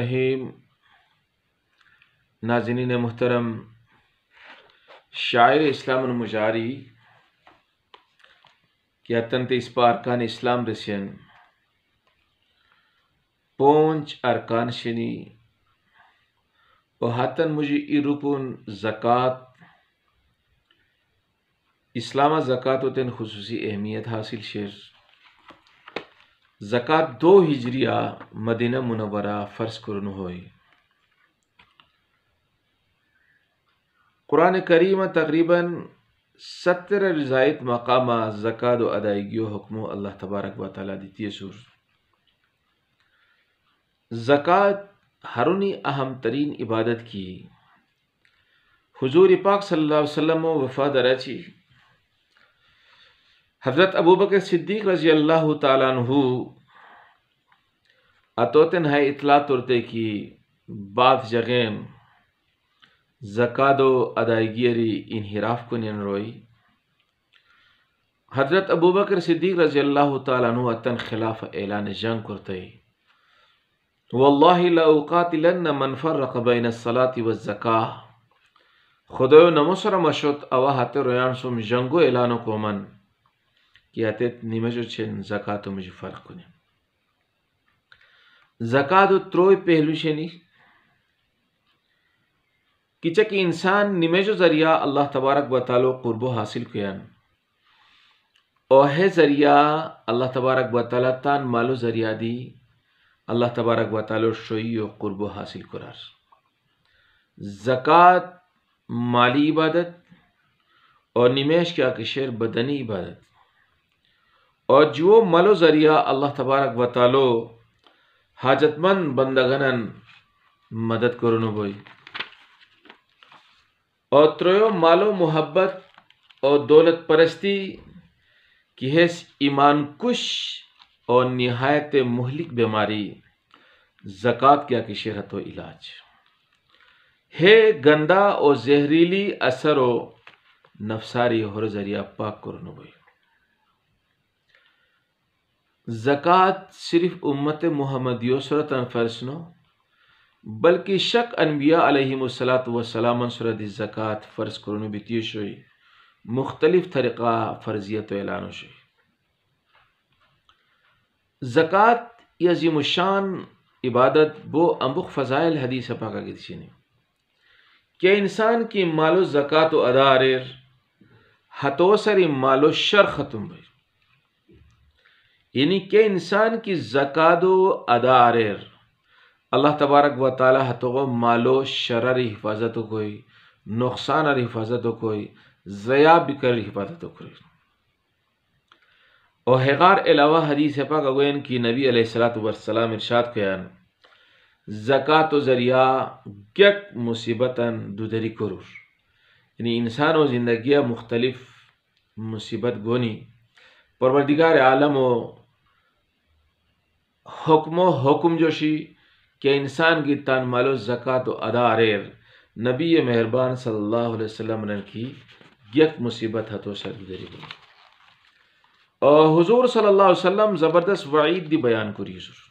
रहीम नाजनीन मोहतरम शायर इस्लाम मुजारी के तनत इस अरकान इस्लाम रसियन पोंच अरकान शनी वहातन मुझे इरुपुन ज़क़़त इस्लामा ज़क़़त वतन खसूस अहमियत हासिल शेर زکات دو هجریه مدینه منوره فرض کرنو ہوئی قرآن کریم تقریبا ستر رضایت مقامه زکات و ادائیگی و حکمو الله تبارک و تعالی دیتی سور زکات ہرونی اہم ترین عبادت کی حضور پاک صلی اللہ علیہ وسلم و وفاد رچی حضرت ابوبکر صدیق رضی اللہ تعالیٰ عنہ اتوتن ہے اطلاع ترتے کی بعض جگہیں زکات و ادائیگی ری انحراف کو نین روئی حضرت ابوبکر صدیق رضی اللہ تعالیٰ عنہ اتن خلاف اعلان جنگ کرتے والله لا اقاتلن من فرق بین الصلاة والزکاة خدایو نمو سره مشوت او هته رویان سوم جنگو اعلان کومن kiatet nimeđo će zakato među farkuni. Zakato troj pehlu šenih कि चक इंसान निमेजो ज़रिया अल्लाह तबारक व तालो क़ुरब हासिल कयान ओहे ज़रिया अल्लाह तबारक व ताली तान मालो ज़रिया दी अल्लाह तबारक व तालो शोई व क़ुरब हासिल करार ज़क़़त माली इबादत और निमेश का किशर बदनी इबादत और जो मलो ज़रिया अल्लाह तबारक बतालो हाजतमंद बंदगनन मदद करो बोई और त्रयो मालो मोहब्बत और दौलत परस्ती की हैस ईमान कुश और नहायत महलिक बीमारी ज़क़़त क्या की शेहत व इलाज है गंदा और जहरीली असर व नफसारी हर ज़रिया पाक करो बोई زکوٰۃ صرف امت محمدیو صورت انفرسنو بلکې شک انبیاء علیهم الصلاۃ والسلام صورت زکات فرض کولو بیتی شوی مختلف طریقہ فرضیت اعلان شوی زکات یزیم الشان عبادت بو امبخ فضائل حدیث پاکا کی دشی نے کہ انسان کی مالو زکات و ادارر ہتو سری مالو شر ختم بھئی یعنی که انسان کی زکادو ادارر الله تبارک و تعالی هتوغه مالو شرر حفاظت کوي نقصان ر حفاظت کوي ضیا بکر حفاظت کوي او هغار علاوه حدیث پاک اگوین کی نبی علیہ الصلات والسلام ارشاد کیان زکات و ذریعہ گک مصیبتن دودری کرور یعنی انسان و زندگی مختلف مصیبت گونی پروردگار عالم و हुक्म हुक्म जोशी के इंसान की तान मालो ज़क़़त अदा रेर नबी मेहरबान सल्लल्लाहु अलैहि वसल्लम ने की यक मुसीबत हथो तो सरगुजरी हुजूर सल्लल्लाहु अलैहि वसल्लम ज़बरदस्त वईद दी बयान करी हुजूर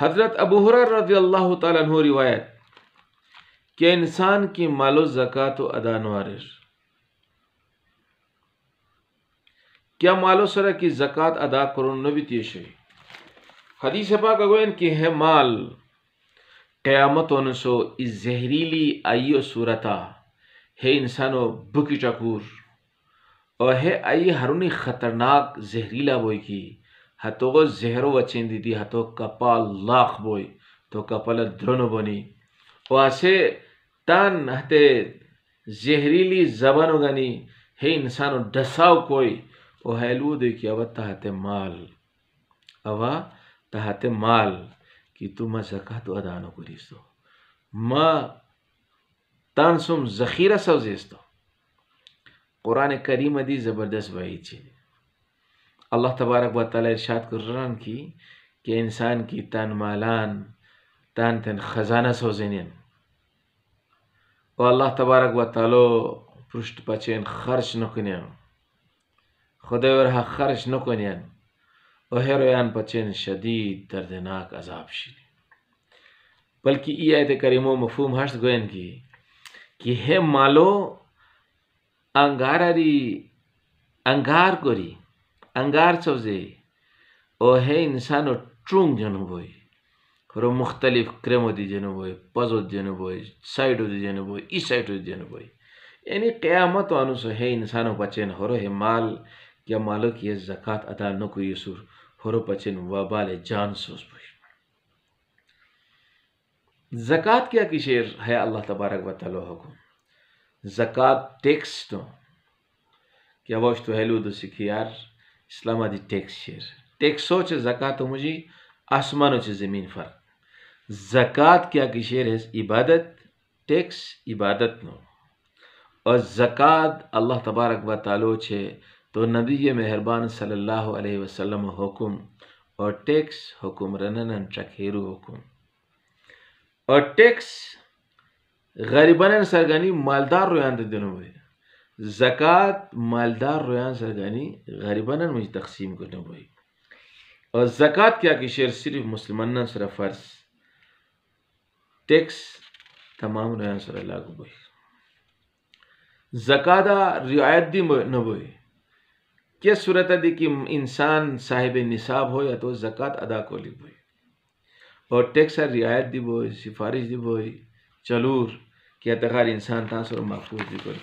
हज़रत अबू हुरैर रज़ी अल्लाह तु रिवायत के इंसान की मालो ज़क़़त अदा नारेर क्या मालो सरा की ज़क़ात अदा करो नबी तीशे हदीस पाक अगोन कि है माल क़यामत सो इस जहरीली आइयो सूरता है इंसानो बुकी चकूर और हे आई हरुनी ख़तरनाक जहरीला बोई की हतो को जहरो वचें दीदी हतो कपाल लाख बोई तो कपाल द्रोनो बनी और ऐसे तान हते जहरीली जबान गनी हे इंसानो डसाव कोई और हैलू देखिए अब हते माल अवा হাতে মাল কিন্তু ما زکاتو ادا نکریستو ما تانسم ذخیره سوزیستو قرآن کریم دی زبردست وعید چی الله تبارک و تعالی ارشاد کرران کی کہ انسان کی تان مالان تان تن خزانه سوزینین و الله تبارک و تعالی پرشت پچین خرش نکنین خدای ورها خرش نکنین वहरोयान पचन शदीद दर्दनाक अजाब शीन बल्कि ये आयत करीम मफहम हर्ष गोयन की कि हे मालो अंगारारी अंगार कोरी अंगार सब्जे ओ हे इंसानो ट्रुंग जनू बोई रो मुख्तलिफ क्रेमो दी जनू बोई पजो जनू बोई साइडो दी जनू बोई इस साइडो दी जनू बोई यानी क़यामत अनुसो हे इंसानो बचेन हो रो हे माल क्या मालो की जक़ात अदा न को यूसुर حروف چن जान सोच سوز जक़ात क्या की शेर है अल्लाह तबारक व तल हुकुम जक़ात टैक्स तो क्या वो तो हेलो हेलूद सीखी यार इस्लामादी टेक्स शेर टेक्स सोच जक़ात तो मुझे आसमान से ज़मीन फ़र्क जक़ात क्या की शेर है इबादत टेक्स इबादत नो और जक़ात अल्लाह तबारक व तालो छे तो नबी मेहरबान सल्लल्लाहु अलैहि वसल्लम हुकुम और टेक्स हुकुमरनन चखेरु हुकुम और टेक्स غریبانن سرګانی مالدار رویان د دینو وي زکات مالدار رویان سرګانی غریبانن مج تقسیم کړه وي او زکات کیا کی شیر صرف مسلمانان سره فرض ټیکس تمام رویان سره لاګو وي زکات رعایت دی نه وي क्या सूरत दी कि इंसान साहिब निसाब हो या तो ज़क़़त अदा को लिबो और टैक्स रियायत दी बोई सिफारिश बोई चलूर क्या तक तो इंसान था तासर महफूज कर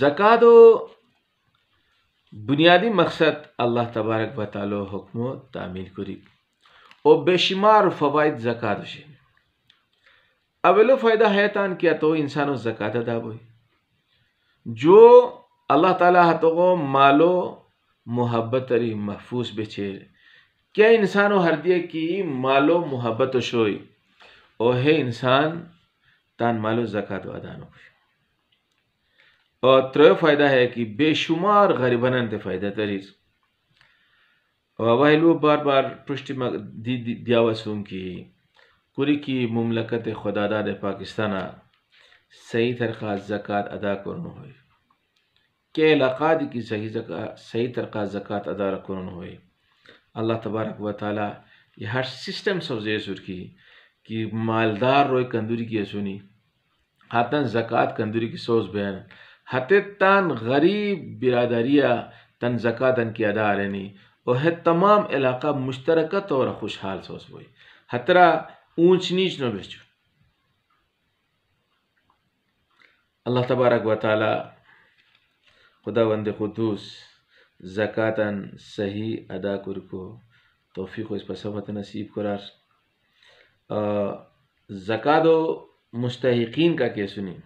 जक़ात बुनियादी मकसद अल्लाह तबारक बतालो हुक्म तामील करी और बेशुमार फ़वाद जक़ात शे अवेलो फ़ायदा है तान क्या तो इंसानों जक़ात अदा बोई जो الله تعالی هتغو مالو محبت ری محفوظ بچه کیا انسانو هردیه کی مالو محبت شوی او هی انسان تان مالو زکات وادانو اور ترو فائدہ ہے کہ بے شمار غریبانان ته فائدہ تریز او وایلو بار بار پشتي دی دیاوسوم کی کوری کی مملکت خداداد پاکستانا صحیح طریقہ زکات ادا کرنو ہوئی के इलाकात की सही सही तरह ज़क़़त अदा कौन हो अल्लाह तबारक व ताली ये हर सिस्टम सवजे सुरखी कि मालदार रोए कंदूरी की सुनी हतन ज़क़़त कंदूरी की सोच बयान हते तन गरीब बिरादरिया तन तन की अदा रहनी और है तमाम इलाका मुश्तरक तौर खुशहाल सोच हुई हतरा ऊंच नीच न बेचो अल्लाह तबारक व ताली खुदा बंद खुदूस ज़क़़ता सही अदा कर को तोफ़ी को इस पर सबत नसीब करार ज़क़़त मुस्तकिन का के सुनी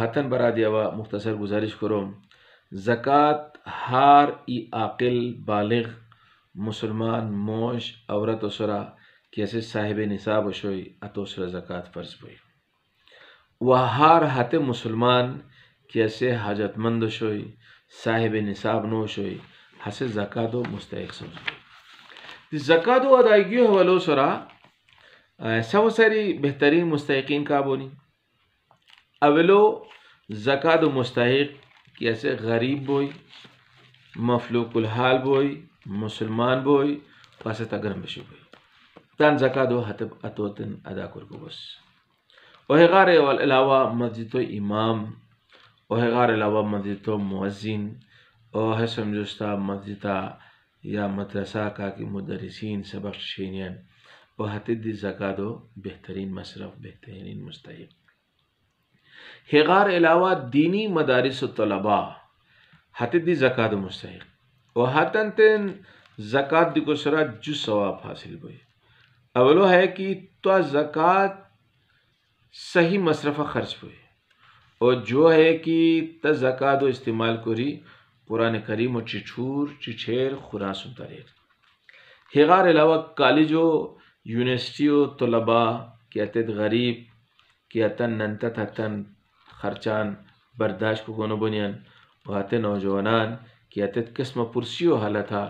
हतन बरा हुआ मुख्तसर गुजारिश करो ज़क़़त हार ई आकिल बालग मुसलमान मोश औरत वसरा कैसे साहिब निसाब वशोई अतोसरा ज़क़़त फ़र्ज बोई वह हार हत मुसलमान کیسه حاجتمند شوی صاحب نصاب نو شوی هسه زکات مستحق شوی د زکات او ادایګي حوالو سره سو سری بهترین مستحقین کا بونی اولو زکات مستحق کیسه غریب بوئی مفلوق الحال بوئی مسلمان بوئی پاسه تا گرم بشی بوئی تان زکات او حتب اتوتن ادا کړو بس او هغه علاوه مسجد امام गार अलावा मस्जिद मुअज़िन ओ है समझौता मस्जिदा या मदरसा का कि मदरसिन सबक शीनियन और हतद ज़क़़त बेहतरीन मशरफ बेहतरीन मुस्तक हेगार अलावा दीनी मदारस तलबा हतद ज़क़़त मुस्तक और हतन तन ज़क़़त दिकोसरा जो सवाब हासिल हुए अवलो है कि तो ज़क़़त सही मशरफ़ खर्च हुए और जो है कि तज़क़ाद इस्तेमाल करी कुरान करीम और चिछूर चिछेर खुरा सुन तारीख हेगार अलावा कॉलेज यूनिवर्सिटी तलबा क्यातत गरीब अतन नंतत हतन खर्चान बर्दाश्त को कोनो बुनियान नौजवान के क्यातत किस्म पुरसी हालत था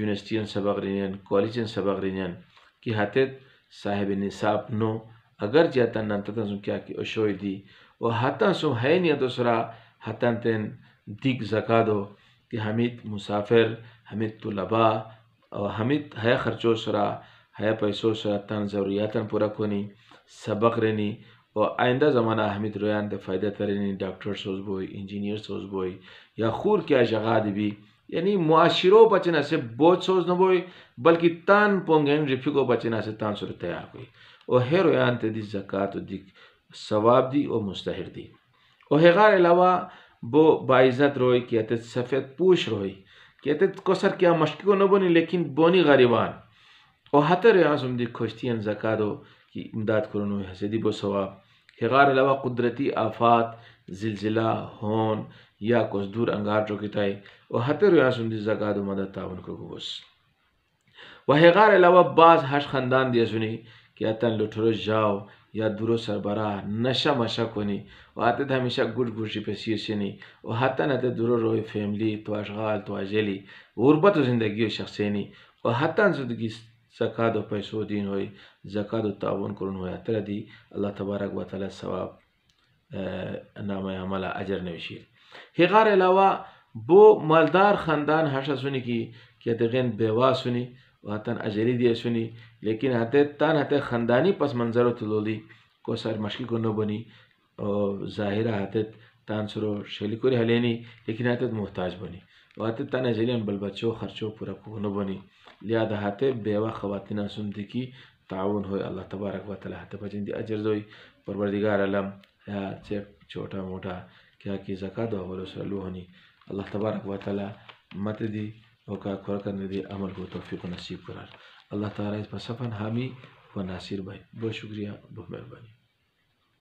यूनिवर्सिटी सबक रिनियन कॉलेज सबक रिनियन कि हतत साहिब निसाब नो अगर जाता नंतत क्या कि अशोई दी वो हतन सुम है नहीं दूसरा हतन तेन दिग जका दो कि हमिद मुसाफिर हमित तुलबा और हमित है खर्चो सरा है पैसो सरा तन ज़रूरियातन पूरा कोनी सबक रहनी और आइंदा ज़माना हमिद रोयान दे फ़ायदा तरनी डॉक्टर सोच बोई इंजीनियर सोच बोई या खूर क्या जगह भी यानी मुआशरों बचना से बोझ सोच न बोई बल्कि तान रिफ्यू को बचना से तान सुर तैयार हुई और हेर रोयान ते दी जक़ात दिख ثواب دی او مستحر دی او هغه علاوه بو باعزت روی کیتت سفید پوش روی کیتت کسر کیا مشکی نہ بنی لیکن بونی غریبان او حتی ریاض امدی کشتی ان زکادو کی امداد کرنو حسدی بو ثواب هغه علاوه قدرتی آفات زلزلہ ہون یا کچھ دور انگار جو کتائی او حتی ریاض امدی زکادو مدد تاون کرو بس و هغه علاوه باز هش خاندان دی ازونی کیا تن لوٹرو جاو یادبورو سربراه نشه مشه کنی و حتی همیشه گوش گوشی پسیر شنی و حتی نت درو روی فیملی تو اشغال تو عجلی غربت و زندگی و شخصینی و حتی انزودگی زکات و پیسو دین ہوئی زکات و تعاون کرن ہوئی تر دی الله تبارک و تعالی ثواب نام عمل اجر نوشید هغار علاوه بو مالدار خاندان هشه سونی کی که دغین بیوا سونی و حتی اجری دی سونی لیکن حتی تان حتی خندانی پس منظر تلولی کو سر مشکل کو نبنی ظاهر حتی تان سرو شلی کوری هلینی لیکن حتی محتاج بنی و حتی تان اجلیان بل بچو خرچو پورا کو نبنی لہذا حتی بیوہ خواتین آسوم دیکی تعاون ہوئے اللہ تبارک و تعالی حتی بجن دی اجر دوئی پروردگار علم یا چپ چھوٹا موٹا کیا کی زکاة و حول سرلو ہونی اللہ تبارک و تعالی مت دی او کا کور کرنے دی عمل کو توفیق نصیب قرار अल्लाह ताला इस पर सफन हामी व नासिर भाई बहुत शुक्रिया बहुत मेहरबानी